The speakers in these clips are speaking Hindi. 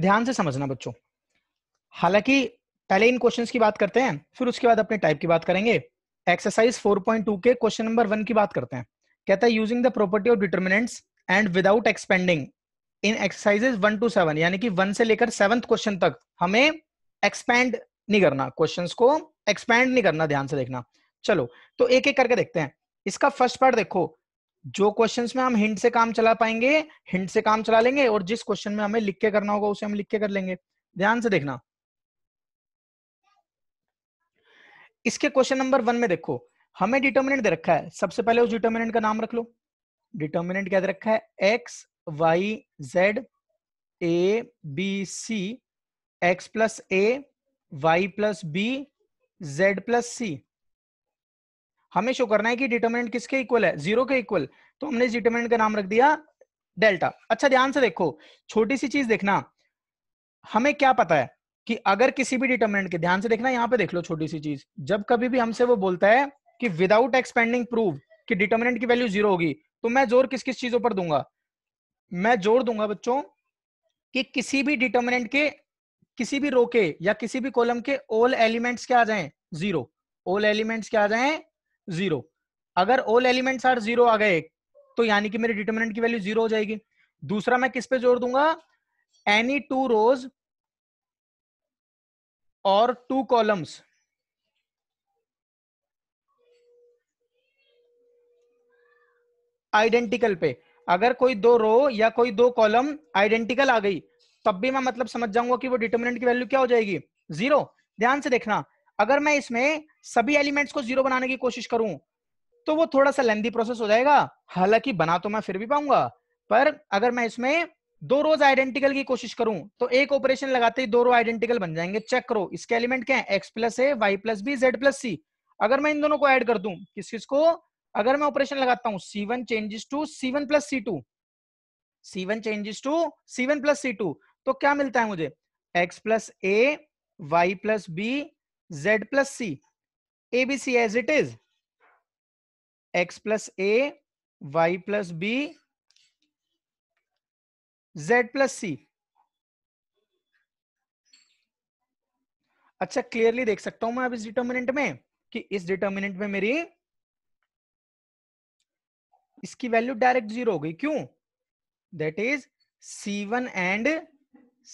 ध्यान से समझना बच्चों हालांकि पहले इन क्वेश्चंस की बात करते हैं फिर उसके बाद अपने टाइप की बात करेंगे एक्सरसाइज 4.2 के क्वेश्चन नंबर वन की बात करते हैं कहता है using the property of determinants and without expanding in exercises one two seven यानी कि वन से लेकर सेवंथ क्वेश्चन तक हमें एक्सपेंड नहीं करना क्वेश्चन को एक्सपेंड नहीं करना ध्यान से देखना चलो तो एक एक करके देखते हैं इसका फर्स्ट पार्ट देखो जो क्वेश्चंस में हम हिंट से काम चला पाएंगे हिंट से काम चला लेंगे और जिस क्वेश्चन में हमें लिख के करना होगा उसे हम लिख के कर लेंगे ध्यान से देखना इसके क्वेश्चन नंबर वन में देखो हमें डिटर्मिनेंट दे रखा है सबसे पहले उस डिटर्मिनेंट का नाम रख लो डिटर्मिनेंट क्या दे रखा है x Y z a B c x plus a y plus b z plus c हमें शो करना है कि डिटर्मिनेंट किसके इक्वल है जीरो के इक्वल तो हमने इस डिटर्मिनेंट का नाम रख दिया डेल्टा अच्छा ध्यान से देखो छोटी सी चीज देखना हमें क्या पता है कि अगर किसी भी डिटर्मिनेंट के ध्यान से देखना यहाँ पे देख लो छोटी सी चीज जब कभी भी हमसे वो बोलता है कि विदाउट एक्सपेंडिंग प्रूव कि डिटर्मिनेंट की वैल्यू जीरो होगी तो मैं जोर किस किस चीजों पर दूंगा मैं जोर दूंगा बच्चों कि किसी भी डिटर्मिनेंट के किसी भी रो के या किसी भी कॉलम के ऑल एलिमेंट्स क्या आ जाएं जीरो ऑल एलिमेंट्स क्या आ जाएं जीरो अगर ऑल एलिमेंट्स आर जीरो आ गए तो यानी कि मेरे डिटर्मिनेंट की वैल्यू जीरो हो जाएगी दूसरा मैं किस पे जोर दूंगा एनी टू रोज और टू कॉलम्स आइडेंटिकल पे अगर कोई दो रो या कोई दो कॉलम आइडेंटिकल आ गई तब भी मैं मतलब समझ जाऊंगा कि वो डिटर्मिनेंट की वैल्यू क्या हो जाएगी जीरो ध्यान से देखना अगर मैं इसमें सभी एलिमेंट्स को जीरो बनाने की कोशिश करूं तो वो थोड़ा सा लेंदी प्रोसेस हो जाएगा हालांकि बना तो मैं फिर भी पाऊंगा पर अगर मैं इसमें दो रोज आइडेंटिकल की कोशिश करूं तो एक ऑपरेशन लगाते ही दो रो आइडेंटिकल बन जाएंगे चेक करो इसके एलिमेंट क्या है x plus a y plus b z plus c अगर मैं इन दोनों को ऐड कर दूं किस किस को अगर मैं ऑपरेशन लगाता हूं C one changes to C one plus C two C one changes to C one plus C two तो क्या मिलता है मुझे x plus a y plus b z plus c ABC as it is. X plus A, Y plus B, Z plus C. अच्छा क्लियरली देख सकता हूं मैं अब इस डिटर्मिनेंट में कि इस डिटर्मिनेंट में मेरी इसकी वैल्यू डायरेक्ट जीरो हो गई क्यों that is C one and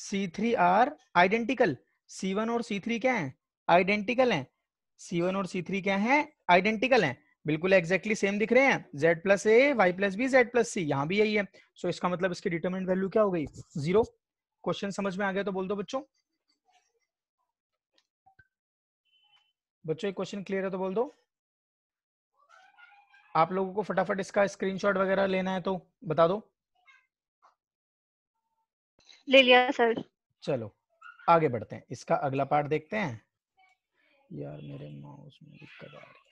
C three are identical C one और सी थ्री क्या है आइडेंटिकल है C1 और C3 क्या है आइडेंटिकल है बिल्कुल एक्जेक्टली सेम दिख रहे हैं z plus a y plus b z plus c यहाँ भी यही है सो so, इसका मतलब इसकी डिटर्मिनेंट वैल्यू क्या हो गई जीरो क्वेश्चन समझ में आ गया तो बोल दो बच्चों बच्चों एक क्वेश्चन क्लियर है तो बोल दो आप लोगों को फटाफट इसका स्क्रीनशॉट वगैरह लेना है तो बता दो ले लिया सर चलो आगे बढ़ते हैं इसका अगला पार्ट देखते हैं यार मेरे माउस में दिक्कत आ रही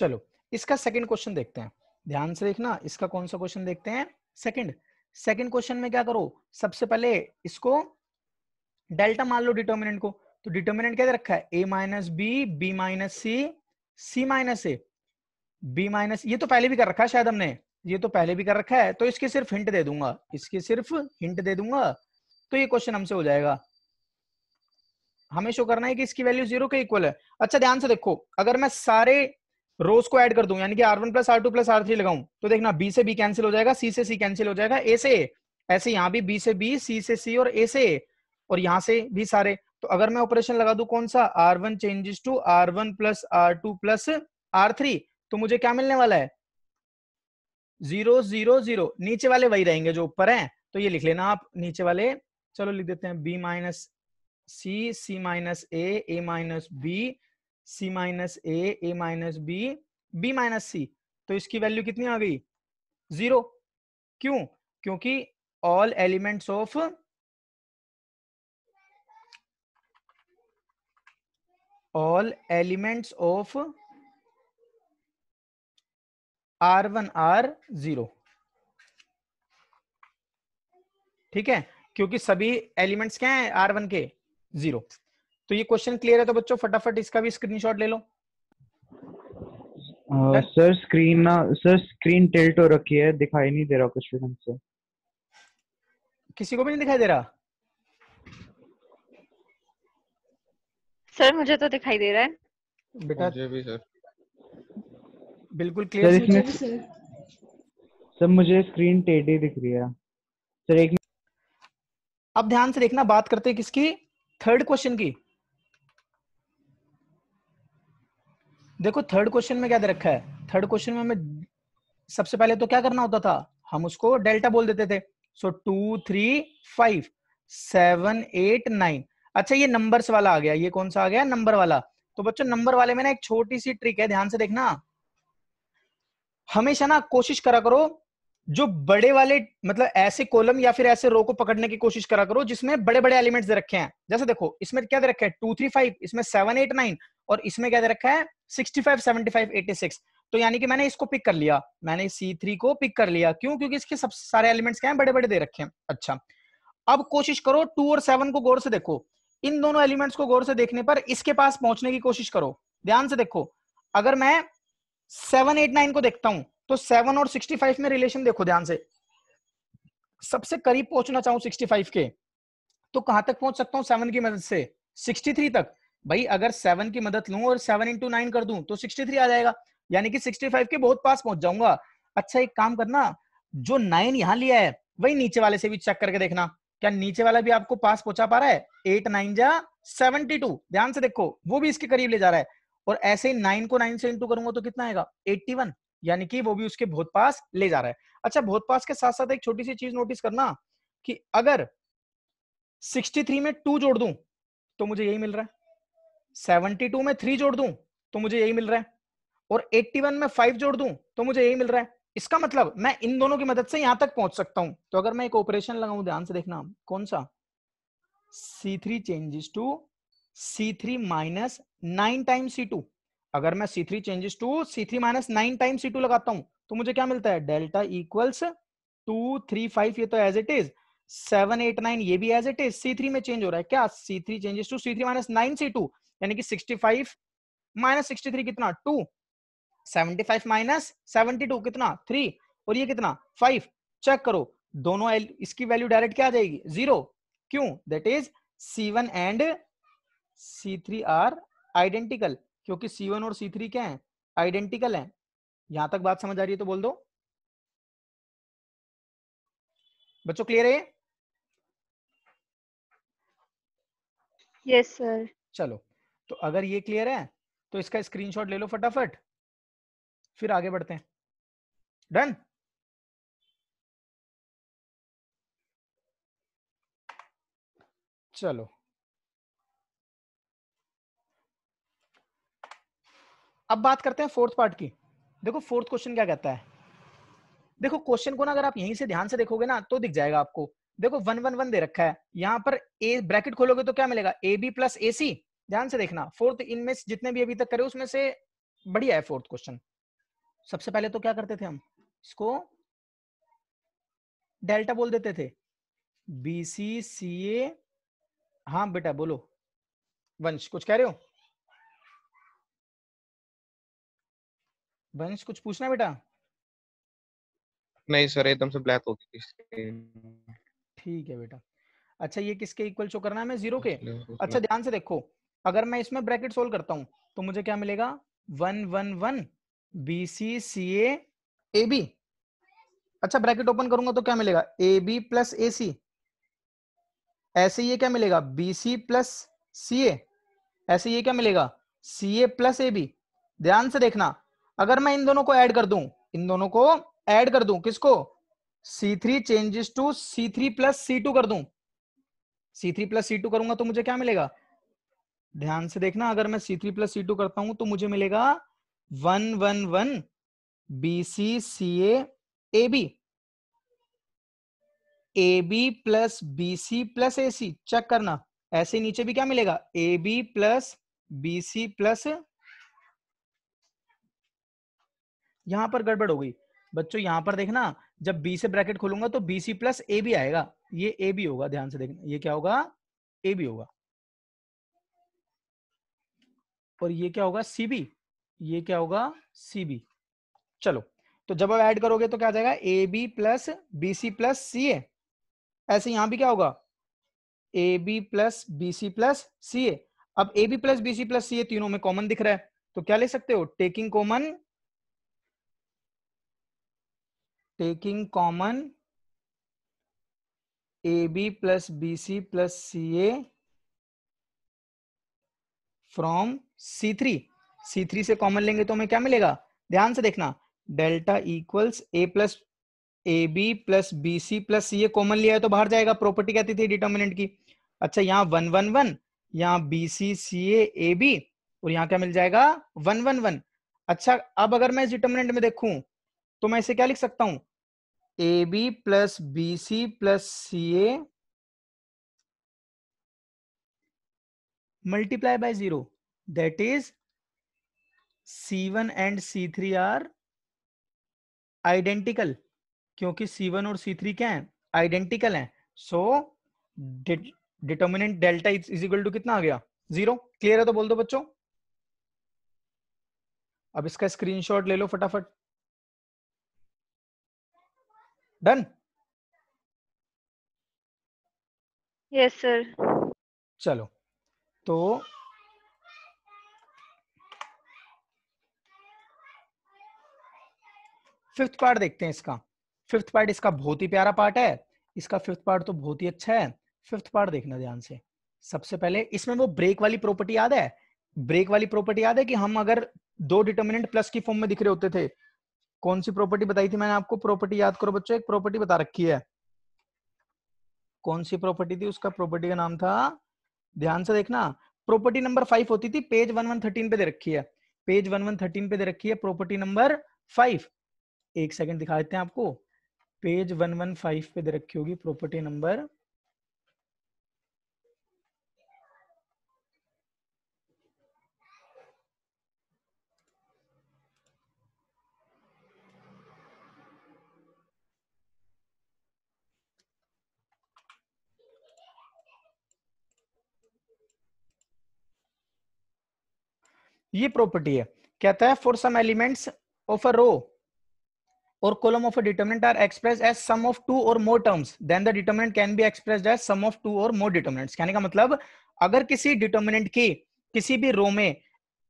चलो इसका सेकंड क्वेश्चन देखते हैं ध्यान से देखना इसका कौन सा क्वेश्चन देखते हैं सेकंड सेकंड क्वेश्चन में क्या करो सबसे पहले इसको डेल्टा मान लो डिटर्मिनेंट को तो डिटर्मिनेंट क्या रखा है a minus b b minus c c minus A b minus ये तो पहले भी कर रखा है शायद हमने ये तो पहले भी कर रखा है तो इसके सिर्फ हिंट दे दूंगा इसके सिर्फ हिंट दे दूंगा तो ये क्वेश्चन हमसे हो जाएगा हमें शो करना है कि इसकी वैल्यू जीरो के इक्वल है अच्छा ध्यान से देखो अगर मैं सारे रोज को ऐड कर दूं यानी कि R one plus R two plus R three लगाऊं तो देखना बी से बी कैंसिल हो जाएगा सी से सी कैंसिल हो जाएगा ए से ऐसे यहां भी बी से बी सी से सी और ए से और यहां से भी सारे तो अगर मैं ऑपरेशन लगा दू कौन सा R one changes to R one plus R two plus R three तो मुझे क्या मिलने वाला है जीरो जीरो जीरो नीचे वाले वही रहेंगे जो ऊपर हैं तो ये लिख लेना आप नीचे वाले चलो लिख देते हैं b minus c c minus a a minus B c minus a a minus b b minus c तो इसकी वैल्यू कितनी आ गई जीरो क्यों क्योंकि all elements of all elements of r1 are zero ठीक है क्योंकि सभी एलिमेंट्स क्या आर R1 के जीरो तो ये क्वेश्चन क्लियर है तो बच्चों फटाफट इसका भी स्क्रीनशॉट ले लो सर स्क्रीन ना सर स्क्रीन टेल्टो हो रखी है दिखाई नहीं दे रहा कुछ भी हमसे किसी को भी नहीं दिखाई दे रहा सर मुझे तो दिखाई दे रहा है बेटा मुझे भी सर बिल्कुल क्लियर सर इसमें सर मुझे स्क्रीन टेढ़ी दिख रही है सर एक अब ध्यान से देखना बात करते हैं किसकी थर्ड क्वेश्चन की देखो थर्ड क्वेश्चन में क्या दे रखा है थर्ड क्वेश्चन में हमें सबसे पहले तो क्या करना होता था हम उसको डेल्टा बोल देते थे so two three five seven eight nine अच्छा ये नंबर्स वाला आ गया ये कौन सा आ गया नंबर वाला तो बच्चों नंबर वाले में ना एक छोटी सी ट्रिक है ध्यान से देखना हमेशा ना कोशिश करा करो जो बड़े वाले मतलब ऐसे कॉलम या फिर ऐसे रो को पकड़ने की कोशिश करा करो जिसमें बड़े बड़े एलिमेंट्स दे रखे हैं जैसे देखो इसमें क्या दे रखा है टू थ्री फाइव इसमें सेवन एट नाइन और इसमें क्या दे रखा है sixty five seventy five eighty six तो यानी कि मैंने इसको पिक कर लिया मैंने सी थ्री को पिक कर लिया क्यों क्योंकि इसके सब सारे एलिमेंट्स क्या है बड़े बड़े दे रखे हैं अच्छा अब कोशिश करो टू और सेवन को गौर से देखो इन दोनों एलिमेंट्स को गौर से देखने पर इसके पास पहुंचने की कोशिश करो ध्यान से देखो अगर मैं सेवन एट नाइन को देखता हूं तो सेवन और सिक्सटी फाइव में रिलेशन देखो ध्यान से सबसे करीब पहुंचना चाहूं सिक्सटी फाइव के तो कहां तक पहुंच सकता हूं सेवन की मदद से सिक्सटी थ्री तक भाई अगर सेवन की मदद लू और सेवन इंटू नाइन कर दू तो सिक्सटी थ्री आ जाएगा यानी कि सिक्सटी फाइव के बहुत पास पहुंच जाऊंगा अच्छा एक काम करना जो नाइन यहां लिया है वही नीचे वाले से भी चेक करके देखना क्या नीचे वाला भी आपको पास पहुंचा पा रहा है एट नाइन जा सेवेंटी टू ध्यान से देखो वो भी इसके करीब ले जा रहा है और ऐसे ही नाइन को नाइन से इंटू करूंगा तो कितना आएगा एट्टी वन यानी कि वो भी उसके बहुत पास ले जा रहा है अच्छा बहुत पास के साथ साथ एक छोटी सी चीज नोटिस करना कि अगर सिक्सटी थ्री में टू जोड़ दू तो मुझे यही मिल रहा है सेवनटी टू में थ्री जोड़ दू तो मुझे यही मिल रहा है और एट्टी वन में फाइव जोड़ दू तो मुझे यही मिल रहा है इसका मतलब मैं इन दोनों की मदद से यहां तक पहुंच सकता हूं तो अगर मैं एक ऑपरेशन लगाऊ ध्यान से देखना कौन सा C three changes to C three minus nine time C two अगर मैं C three changes to C three minus nine time C two लगाता हूं तो मुझे क्या मिलता है delta equals to three five ये तो as it is seven eight nine ये भी as it is C three में चेंज हो रहा है क्या C three changes to C three minus nine C to यानी कि sixty five minus sixty three कितना two seventy five minus seventy two कितना थ्री और ये कितना फाइव चेक करो दोनों एल इसकी वैल्यू डायरेक्ट क्या आ जाएगी जीरो क्यों that is C one and C three are identical क्योंकि सी वन और सी थ्री क्या है आइडेंटिकल है यहां तक बात समझ आ रही है तो बोल दो बच्चों क्लियर है यस yes, सर चलो तो अगर ये क्लियर है तो इसका स्क्रीनशॉट ले लो फटाफट फिर आगे बढ़ते हैं डन चलो अब बात करते हैं फोर्थ पार्ट की देखो फोर्थ क्वेश्चन क्या कहता है देखो क्वेश्चन को ना अगर आप यहीं से ध्यान से देखोगे ना तो दिख जाएगा आपको देखो वन वन वन दे रखा है यहां पर ए ब्रैकेट खोलोगे तो क्या मिलेगा ए बी प्लस ए सी ध्यान से देखना फोर्थ इनमें जितने भी अभी तक करे उसमें से बढ़िया है फोर्थ क्वेश्चन सबसे पहले तो क्या करते थे हम इसको डेल्टा बोल देते थे बी सी सी ए हाँ बेटा बोलो वंश कुछ कह रहे हो वंश कुछ पूछना बेटा नहीं सर एकदम से ब्लैक हो ठीक है बेटा अच्छा ये किसके इक्वल शो करना है मैं जीरो के अच्छा ध्यान से देखो अगर मैं इसमें ब्रैकेट सोल्व करता हूँ तो मुझे क्या मिलेगा one one one B C C A B अच्छा ब्रैकेट ओपन करूंगा तो क्या मिलेगा ए बी प्लस ए सी ऐसे ये क्या मिलेगा B C plus C A ऐसे ये क्या मिलेगा सी ए प्लस ए बी ध्यान से देखना अगर मैं इन दोनों को ऐड कर दूं इन दोनों को ऐड कर दूं किसको C three changes to C three plus C two कर दूं C three plus C two करूंगा तो मुझे क्या मिलेगा ध्यान से देखना अगर मैं C three plus C two करता हूं तो मुझे मिलेगा one one one B C C A B A B plus B C plus A C check करना ऐसे नीचे भी क्या मिलेगा A B plus B C plus यहां पर गड़बड़ हो गई बच्चों यहां पर देखना जब बी से ब्रैकेट खोलूंगा तो B C plus A B आएगा ये ए बी होगा ध्यान से देखना ये क्या होगा ए बी होगा और ये क्या होगा सी बी ये क्या होगा सी बी चलो तो जब आप ऐड करोगे तो क्या आ जाएगा A B plus B C plus C A ऐसे यहां भी क्या होगा A B plus B C plus C A अब A B plus B C plus C A तीनों में कॉमन दिख रहा है तो क्या ले सकते हो taking common taking common A B plus B C plus C A from C three C three से कॉमन लेंगे तो हमें क्या मिलेगा ध्यान से देखना delta equals A plus A B plus B C plus C A common लिया है तो बाहर जाएगा प्रॉपर्टी कहती थी डिटर्मिनेंट की अच्छा यहाँ वन वन वन यहाँ B C C A A B और यहाँ क्या मिल जाएगा वन वन वन अच्छा अब अगर मैं इस डिटर्मिनेंट में देखूं तो मैं इसे क्या लिख सकता हूं A B plus B C plus C A multiply by zero that is C1 and C3 are identical क्योंकि C1 और C3 क्या है आइडेंटिकल है so determinant delta is equal to कितना आ गया जीरो क्लियर है तो बोल दो बच्चों अब इसका स्क्रीनशॉट ले लो फटाफट डन यस सर चलो तो फिफ्थ पार्ट देखते हैं इसका फिफ्थ पार्ट इसका बहुत ही प्यारा पार्ट है इसका फिफ्थ पार्ट तो बहुत ही अच्छा है फिफ्थ पार्ट देखना ध्यान से सबसे पहले इसमें वो ब्रेक वाली प्रॉपर्टी याद है ब्रेक वाली प्रॉपर्टी याद है कि हम अगर दो डिटर्मिनेंट प्लस की फॉर्म में दिख रहे होते थे कौन सी प्रॉपर्टी बताई थी मैंने आपको प्रॉपर्टी याद करो बच्चों एक प्रॉपर्टी बता रखी है कौन सी प्रॉपर्टी थी उसका प्रॉपर्टी का नाम था ध्यान से देखना प्रॉपर्टी नंबर फाइव होती थी पेज वन वन थर्टीन पे दे रखी है पेज वन वन थर्टीन पे दे रखी है प्रॉपर्टी नंबर फाइव एक सेकंड दिखा देते हैं आपको पेज 115 पे दे रखी होगी प्रॉपर्टी नंबर ये प्रॉपर्टी है कहता है for sum elements of a row or column of a determinant are expressed as sum of two or more terms then the determinant can be expressed as sum of two or more determinants कहने का मतलब अगर किसी determinant की किसी भी रो में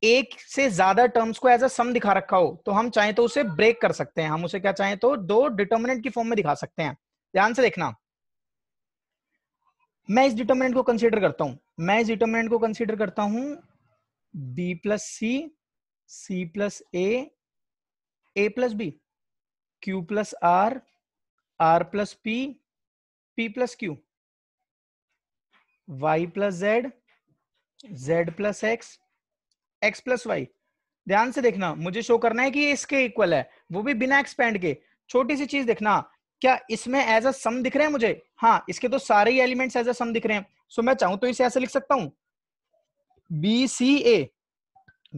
एक से ज्यादा टर्म्स को एज अ सम दिखा रखा हो तो हम चाहें तो उसे ब्रेक कर सकते हैं हम उसे क्या चाहें तो दो डिटर्मिनेंट की फॉर्म में दिखा सकते हैं ध्यान से देखना मैं इस डिटर्मिनेंट को कंसीडर करता हूं मैं इस डिटर्मिनेंट को कंसीडर करता हूं B plus C C plus A A plus B Q plus R R plus P P plus Q Y plus Z Z plus X X plus Y ध्यान से देखना मुझे शो करना है कि इसके इक्वल है वो भी बिना एक्सपेंड के छोटी सी चीज देखना क्या इसमें एज अ सम दिख रहे हैं मुझे हाँ इसके तो सारे ही एलिमेंट्स एज अ सम दिख रहे हैं सो मैं चाहूं तो इसे ऐसे लिख सकता हूं B C A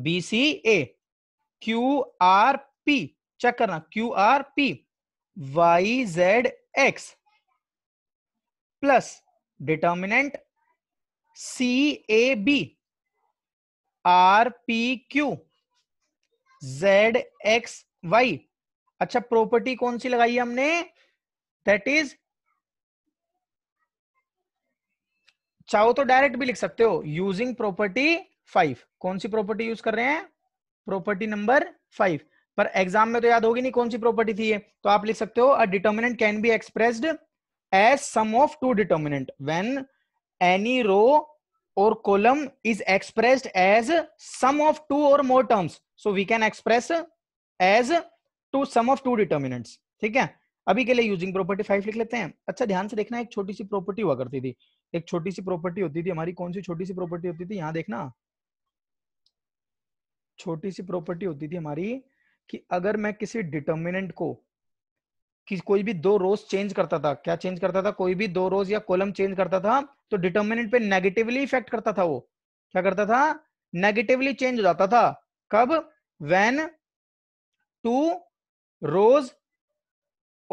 B C A Q R P check करना Q R P Y Z X plus determinant C A B R P Q Z X Y अच्छा प्रॉपर्टी कौन सी लगाई हमने दैट इज चाहो तो डायरेक्ट भी लिख सकते हो यूजिंग प्रॉपर्टी फाइव कौन सी प्रॉपर्टी यूज कर रहे हैं प्रॉपर्टी नंबर फाइव पर एग्जाम में तो याद होगी नहीं कौन सी प्रॉपर्टी थी ये तो आप लिख सकते हो a determinant can be expressed as sum of two determinant when any row or column is expressed as sum of two or more terms so we can express as two sum of two determinants ठीक है अभी के लिए यूजिंग प्रॉपर्टी फाइव लिख लेते हैं अच्छा ध्यान से देखना एक छोटी सी प्रॉपर्टी हुआ करती थी एक छोटी सी प्रॉपर्टी होती थी हमारी कौन सी छोटी सी प्रॉपर्टी होती थी यहां देखना छोटी सी प्रॉपर्टी होती थी हमारी कि अगर मैं किसी डिटर्मिनेंट को कि कोई भी दो रोज चेंज करता था क्या चेंज करता था कोई भी दो रोज या कॉलम चेंज करता था तो डिटर्मिनेंट पे नेगेटिवली इफेक्ट करता था वो क्या करता था नेगेटिवली चेंज हो जाता था कब वेन टू रोज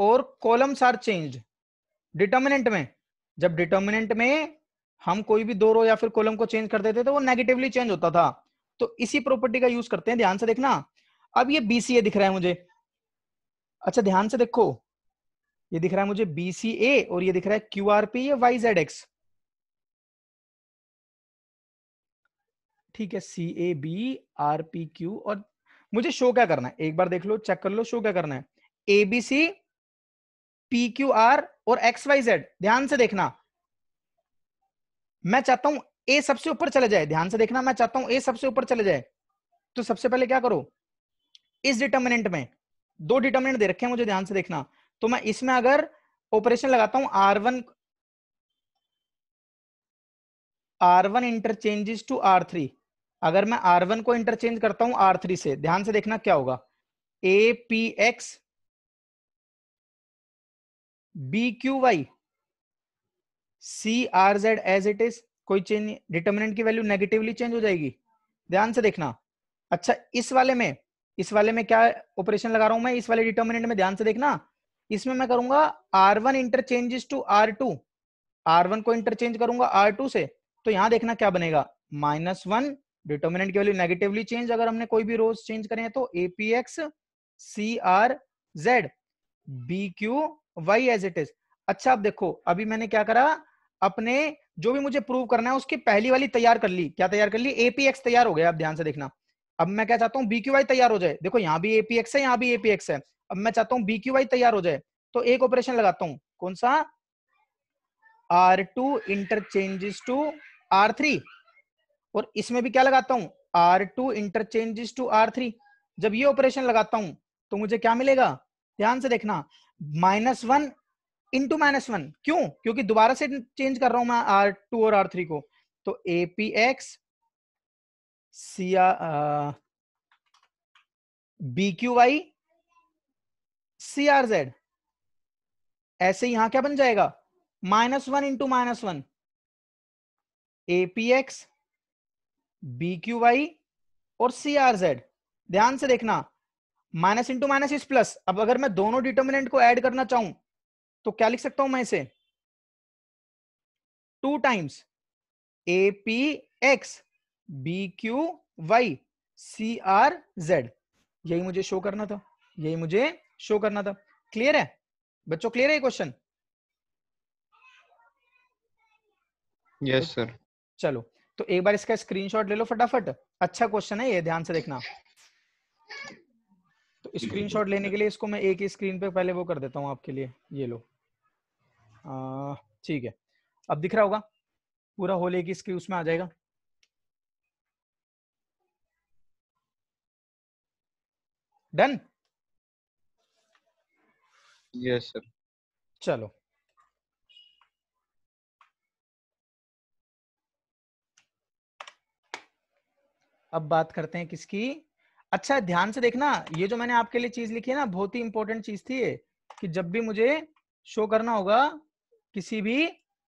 और कॉलम्स आर चेंज डिटर्मिनेंट में जब डिटर्मिनेंट में हम कोई भी दो रो या फिर कॉलम को चेंज कर देते थे तो वो नेगेटिवली चेंज होता था तो इसी प्रॉपर्टी का यूज करते हैं ध्यान से देखना अब ये बीसीए दिख रहा है मुझे अच्छा ध्यान से देखो ये दिख रहा है मुझे बीसीए और ये दिख रहा है क्यू आर पी या वाई जेड एक्स ठीक है C A B R P Q और मुझे शो क्या करना है एक बार देख लो चेक कर लो शो क्या करना है A B C P Q R और एक्स वाई जेड ध्यान से देखना मैं चाहता हूं ए सबसे ऊपर चले जाए ध्यान से देखना मैं चाहता हूं ए सबसे ऊपर चले जाए तो सबसे पहले क्या करो इस डिटर्मिनेंट में दो डिटर्मिनेंट दे रखे हैं मुझे ध्यान से देखना तो मैं इसमें अगर ऑपरेशन लगाता हूं R one R one interchanges to R three अगर मैं आर वन को इंटरचेंज करता हूं आर थ्री से ध्यान से देखना क्या होगा A P X B Q Y C R Z as it is कोई चेंज डिटर्मिनेंट की वैल्यू नेगेटिवली चेंज हो जाएगी ध्यान से देखना अच्छा इस वाले में इस वाले में क्या ऑपरेशन लगा रहा हूं मैं इस वाले डिटर्मिनेंट में ध्यान से देखना इसमें मैं करूंगा R one interchanges to R two R one को इंटरचेंज करूंगा आर टू से तो यहां देखना क्या बनेगा माइनस वन डिटर्मिनेंट की वैल्यू नेगेटिवली चेंज अगर हमने कोई भी रोज चेंज करें तो APX C R Z B Q Y as it is अच्छा आप देखो अभी मैंने क्या करा अपने जो भी मुझे प्रूव करना है उसकी पहली वाली तैयार कर ली क्या तैयार कर ली एपीएक्स तैयार हो गया आप ध्यान से देखना अब मैं क्या चाहता हूँ वाई तैयार हो जाए देखो यहाँ भी एपीएक्स है यहाँ भी एपीएक्स है अब मैं चाहता हूँ वाई तैयार हो जाए तो एक ऑपरेशन लगाता हूँ कौन सा R two interchanges to R three और इसमें भी क्या लगाता हूँ R two interchanges to R three जब ये ऑपरेशन लगाता हूं तो मुझे क्या मिलेगा ध्यान से देखना minus one into minus one क्यों क्योंकि दोबारा से चेंज कर रहा हूं मैं आर टू और आर थ्री को तो APX C B Q Y C R Z ऐसे यहां क्या बन जाएगा minus one into minus one APX X B Q Y और सी आर जेड ध्यान से देखना minus into minus is plus अब अगर मैं दोनों डिटर्मिनेंट को ऐड करना चाहूं तो क्या लिख सकता हूं मैं इसे two times A P X B Q Y C R Z यही मुझे शो करना था यही मुझे शो करना था क्लियर है बच्चों क्लियर है क्वेश्चन यस सर चलो तो एक बार इसका स्क्रीनशॉट ले लो फटाफट अच्छा क्वेश्चन है ये ध्यान से देखना तो स्क्रीनशॉट लेने के लिए इसको मैं एक ही स्क्रीन पे पहले वो कर देता हूँ आपके लिए ये लो ठीक है अब दिख रहा होगा पूरा होले की स्क्रीन उसमें आ जाएगा डन यस सर चलो अब बात करते हैं किसकी अच्छा ध्यान से देखना ये जो मैंने आपके लिए चीज लिखी है ना बहुत ही इंपॉर्टेंट चीज थी कि जब भी मुझे शो करना होगा किसी भी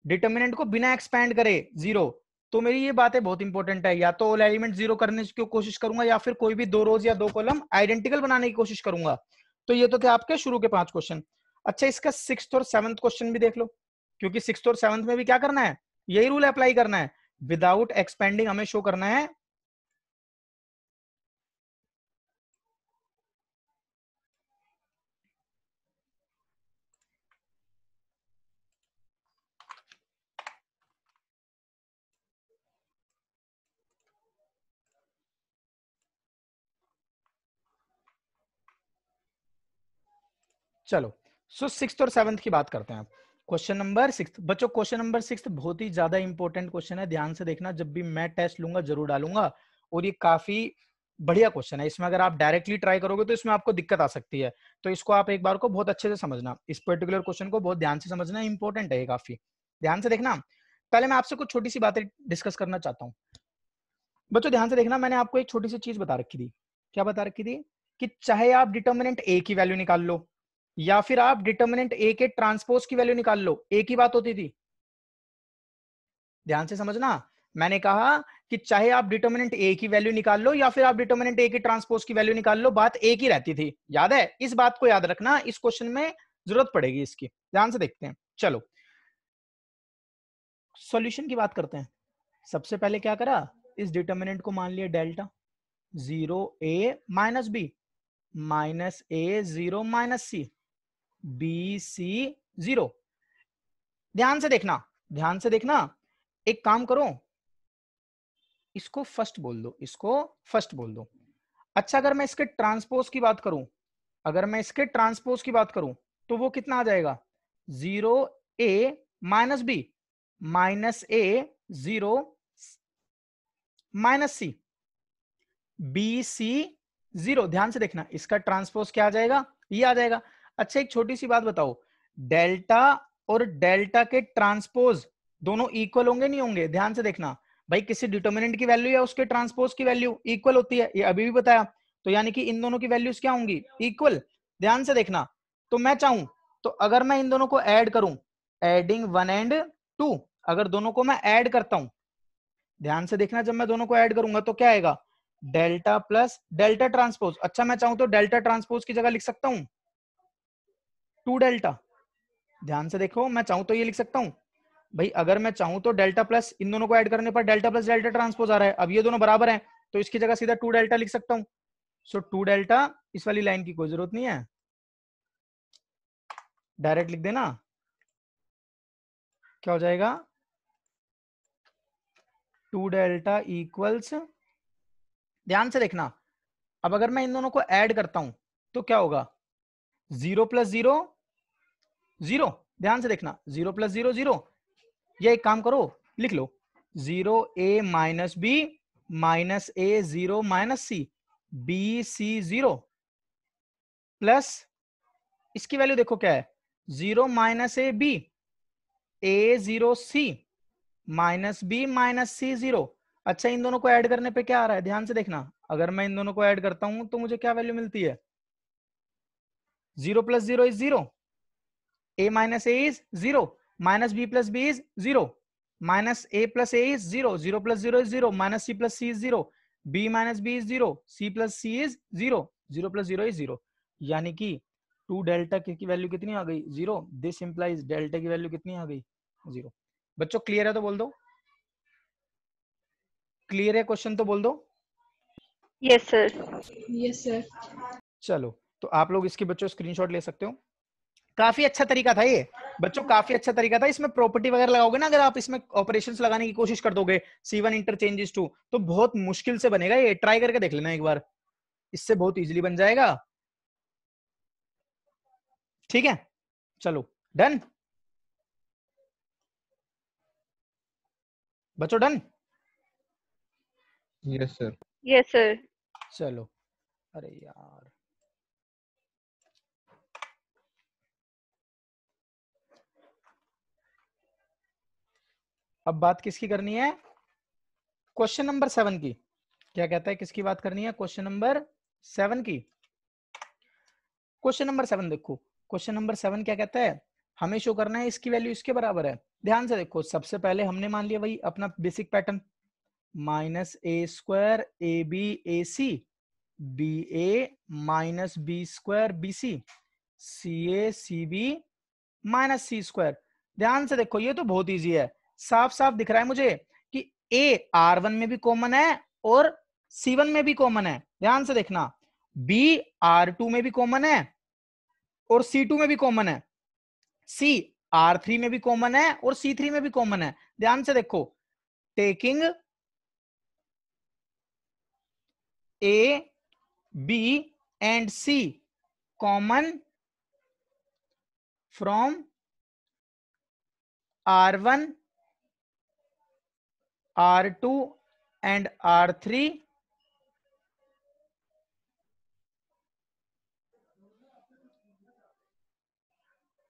डिटर्मिनेंट को बिना एक्सपैंड करे जीरो तो मेरी ये बातें बहुत इंपॉर्टेंट है या तो ऑल एलिमेंट जीरो करने की कोशिश करूंगा या फिर कोई भी दो रोज या दो कॉलम आइडेंटिकल बनाने की कोशिश करूंगा तो ये तो थे आपके शुरू के पांच क्वेश्चन अच्छा इसका सिक्स और सेवंथ क्वेश्चन भी देख लो क्योंकि सिक्स और सेवंथ में भी क्या करना है यही रूल अप्लाई करना है विदाउट एक्सपेंडिंग हमें शो करना है चलो सो सिक्स और सेवन्थ की बात करते हैं आप क्वेश्चन नंबर सिक्स बच्चों क्वेश्चन नंबर सिक्स बहुत ही ज्यादा इंपॉर्टेंट क्वेश्चन है ध्यान से देखना जब भी मैं टेस्ट लूंगा जरूर डालूंगा और ये काफी बढ़िया क्वेश्चन है इसमें अगर आप डायरेक्टली ट्राई करोगे तो इसमें आपको दिक्कत आ सकती है तो इसको आप एक बार को बहुत अच्छे से समझना इस पर्टिकुलर क्वेश्चन को बहुत ध्यान से समझना इंपॉर्टेंट है काफी ध्यान से देखना पहले मैं आपसे कुछ छोटी सी बातें डिस्कस करना चाहता हूँ बच्चों ध्यान से देखना मैंने आपको एक छोटी सी चीज बता रखी थी क्या बता रखी थी कि चाहे आप डिटर्मिनेंट ए की वैल्यू निकाल लो या फिर आप डिटर्मिनेंट ए के ट्रांसपोज की वैल्यू निकाल लो ए की बात होती थी ध्यान से समझना मैंने कहा कि चाहे आप डिटर्मिनेंट ए की वैल्यू निकाल लो या फिर आप डिटर्मिनेंट ए की ट्रांसपोज की वैल्यू निकाल लो बात एक ही रहती थी याद है इस बात को याद रखना इस क्वेश्चन में जरूरत पड़ेगी इसकी ध्यान से देखते हैं चलो सॉल्यूशन की बात करते हैं सबसे पहले क्या करा इस डिटर्मिनेंट को मान लिया delta zero A minus B minus A zero minus C B C zero ध्यान से देखना ध्यान से देखना एक काम करो इसको फर्स्ट बोल दो इसको फर्स्ट बोल दो अच्छा अगर मैं इसके ट्रांसपोज की बात करूं अगर मैं इसके ट्रांसपोज की बात करूं तो वो कितना आ जाएगा zero A minus B minus A zero minus C B C zero ध्यान से देखना इसका ट्रांसपोज क्या आ जाएगा ये आ जाएगा अच्छा एक छोटी सी बात बताओ डेल्टा और डेल्टा के ट्रांसपोज दोनों इक्वल होंगे नहीं होंगे ध्यान से देखना भाई किसी डिटर्मिनेंट की वैल्यू या उसके ट्रांसपोज की वैल्यू इक्वल होती है ये अभी भी बताया तो यानी कि इन दोनों की वैल्यूज क्या होंगी इक्वल ध्यान से देखना तो मैं चाहूं तो अगर मैं इन दोनों को ऐड करूं एडिंग वन एंड टू अगर दोनों को मैं ऐड करता हूं ध्यान से देखना जब मैं दोनों को ऐड करूंगा तो क्या आएगा डेल्टा प्लस डेल्टा ट्रांसपोज अच्छा मैं चाहूं तो डेल्टा ट्रांसपोज की जगह लिख सकता हूं टू डेल्टा ध्यान से देखो मैं चाहूं तो ये लिख सकता हूं भाई अगर मैं चाहूं तो डेल्टा प्लस इन दोनों को ऐड करने पर डेल्टा प्लस डेल्टा ट्रांसपोज आ रहा है अब ये दोनों बराबर हैं तो इसकी जगह सीधा टू डेल्टा लिख सकता हूं सो टू डेल्टा इस वाली लाइन की कोई जरूरत नहीं है डायरेक्ट लिख देना क्या हो जाएगा टू डेल्टा इक्वल्स ध्यान से देखना अब अगर मैं इन दोनों को ऐड करता हूं तो क्या होगा जीरो प्लस जीरो जीरो ध्यान से देखना जीरो प्लस जीरो जीरो ये एक काम करो लिख लो zero A minus B minus A zero minus C B C zero plus इसकी वैल्यू देखो क्या है zero minus A B A zero C minus B minus C zero अच्छा इन दोनों को ऐड करने पे क्या आ रहा है ध्यान से देखना अगर मैं इन दोनों को ऐड करता हूं तो मुझे क्या वैल्यू मिलती है zero plus zero is zero a minus a is zero. minus b plus b is zero. minus a plus a is zero. Zero plus zero is zero. minus c plus c is zero. b minus b is zero. c plus c is zero. Zero plus zero is zero. यानी कि 2 डेल्टा की वैल्यू कितनी आ गई 0 दिस इंप्लाइज डेल्टा की वैल्यू कितनी आ गई 0 बच्चों क्लियर है तो बोल दो क्लियर है क्वेश्चन तो बोल दो यस सर यस सर चलो तो आप लोग इसके बच्चों स्क्रीनशॉट ले सकते हो काफी अच्छा तरीका था ये बच्चों काफी अच्छा तरीका था इसमें प्रॉपर्टी वगैरह लगाओगे ना अगर आप इसमें ऑपरेशंस लगाने की कोशिश कर दोगे सी वन इंटरचेंजेस टू तो बहुत मुश्किल से बनेगा ये ट्राई करके देख लेना एक बार इससे बहुत इजीली बन जाएगा ठीक है चलो डन बच्चों done yes sir yes sir चलो अरे यार अब बात किसकी करनी है क्वेश्चन नंबर सेवन की क्या कहता है किसकी बात करनी है क्वेश्चन नंबर सेवन की क्वेश्चन नंबर सेवन देखो क्वेश्चन नंबर सेवन क्या कहता है हमें शो करना है इसकी वैल्यू इसके बराबर है ध्यान से देखो सबसे पहले हमने मान लिया वही अपना basic pattern minus A square A B A C B A minus B square B C C A C B minus C square ध्यान से देखो ये तो बहुत ईजी है साफ साफ दिख रहा है मुझे कि ए आर वन में भी कॉमन है और सी वन में भी कॉमन है ध्यान से देखना बी आर टू में भी कॉमन है और सी टू में भी कॉमन है सी आर थ्री में भी कॉमन है और सी थ्री में भी कॉमन है ध्यान से देखो taking A B and C common from R one R2 and R3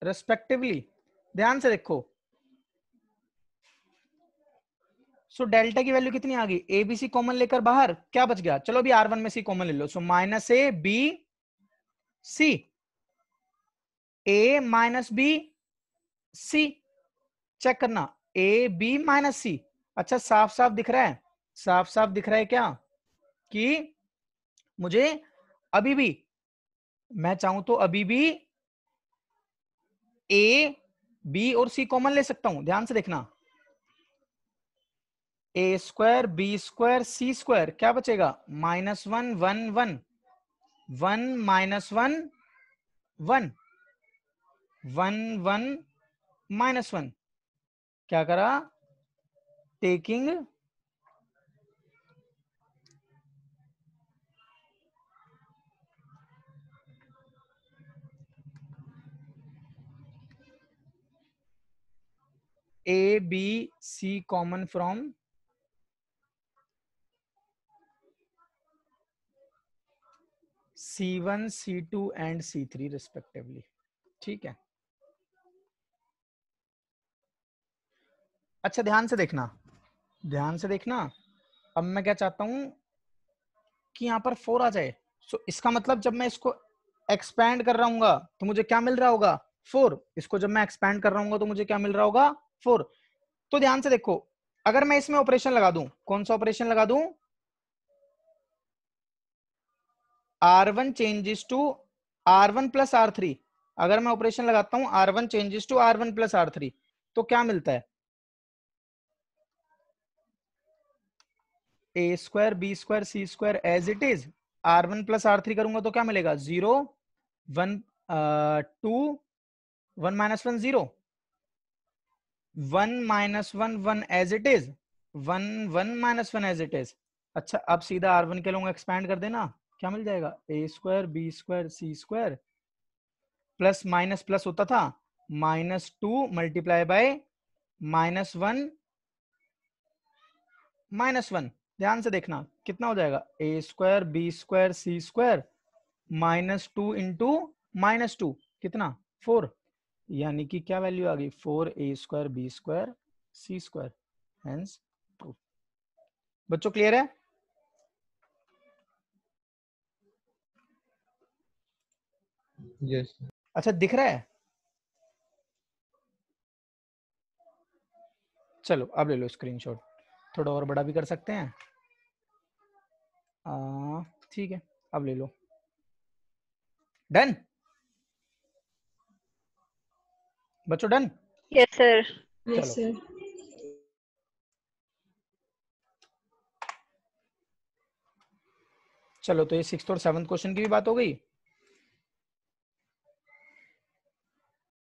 respectively. ध्यान से देखो सो so, डेल्टा की वैल्यू कितनी आ गई ए बी सी कॉमन लेकर बाहर क्या बच गया चलो अभी आर वन में सी कॉमन ले लो so minus A B C A minus B C check करना ए बी माइनस सी अच्छा साफ साफ दिख रहा है साफ साफ दिख रहा है क्या कि मुझे अभी भी मैं चाहूं तो अभी भी ए बी और सी कॉमन ले सकता हूं ध्यान से देखना A square B square C square क्या बचेगा minus one one one one minus one one one one minus one क्या करा taking a b c common from c1 c2 and c3 respectively ठीक है अच्छा ध्यान से देखना ध्यान से देखना अब मैं क्या चाहता हूं कि यहां पर फोर आ जाए सो so, इसका मतलब जब मैं इसको एक्सपैंड कर रहा हूँ तो मुझे क्या मिल रहा होगा फोर इसको जब मैं एक्सपैंड कर रहा हूँ तो मुझे क्या मिल रहा होगा फोर तो ध्यान से देखो अगर मैं इसमें ऑपरेशन लगा दूं कौन सा ऑपरेशन लगा दूं R one changes to R one plus R three अगर मैं ऑपरेशन लगाता हूं R one changes to R one plus R three तो क्या मिलता है A square B square C square as it is R one plus R three करूंगा तो क्या मिलेगा zero one two one minus one zero one minus one one as it is one one minus one as it is अच्छा अब सीधा आर वन के लोग एक्सपैंड कर देना क्या मिल जाएगा A square B square C square plus minus plus होता था minus two multiply by minus one minus one ध्यान से देखना कितना हो जाएगा A square B square C square minus two into minus two कितना फोर यानी कि क्या वैल्यू आ गई four A square B square C square hence to बच्चों क्लियर है yes. अच्छा दिख रहा है चलो अब ले लो स्क्रीनशॉट थोड़ा और बड़ा भी कर सकते हैं ठीक है अब ले लो डन बच्चों done yes sir yes sir चलो तो ये सिक्स और सेवन्थ क्वेश्चन की भी बात हो गई